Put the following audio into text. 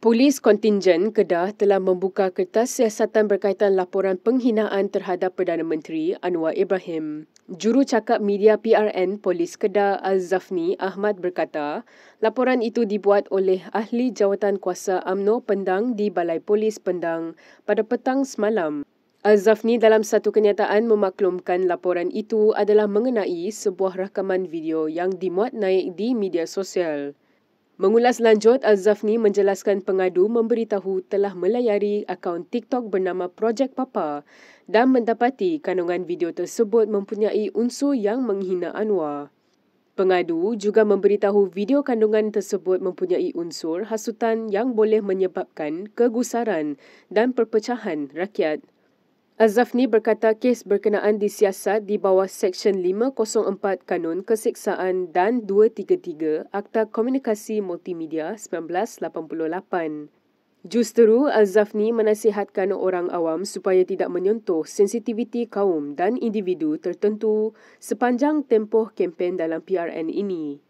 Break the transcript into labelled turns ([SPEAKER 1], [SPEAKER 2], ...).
[SPEAKER 1] Polis kontingen Kedah telah membuka kertas siasatan berkaitan laporan penghinaan terhadap Perdana Menteri Anwar Ibrahim. Juru cakap media PRN Polis Kedah Al-Zafni Ahmad berkata, laporan itu dibuat oleh ahli jawatan kuasa UMNO Pendang di Balai Polis Pendang pada petang semalam. Al-Zafni dalam satu kenyataan memaklumkan laporan itu adalah mengenai sebuah rakaman video yang dimuat naik di media sosial. Mengulas lanjut, Azafni menjelaskan pengadu memberitahu telah melayari akaun TikTok bernama Project Papa dan mendapati kandungan video tersebut mempunyai unsur yang menghina Anwar. Pengadu juga memberitahu video kandungan tersebut mempunyai unsur hasutan yang boleh menyebabkan kegusaran dan perpecahan rakyat Azafni berkata kes berkenaan disiasat di bawah Seksyen 504 Kanun Keseksaan dan 233 Akta Komunikasi Multimedia 1988. Justeru, Azafni menasihatkan orang awam supaya tidak menyentuh sensitiviti kaum dan individu tertentu sepanjang tempoh kempen dalam PRN ini.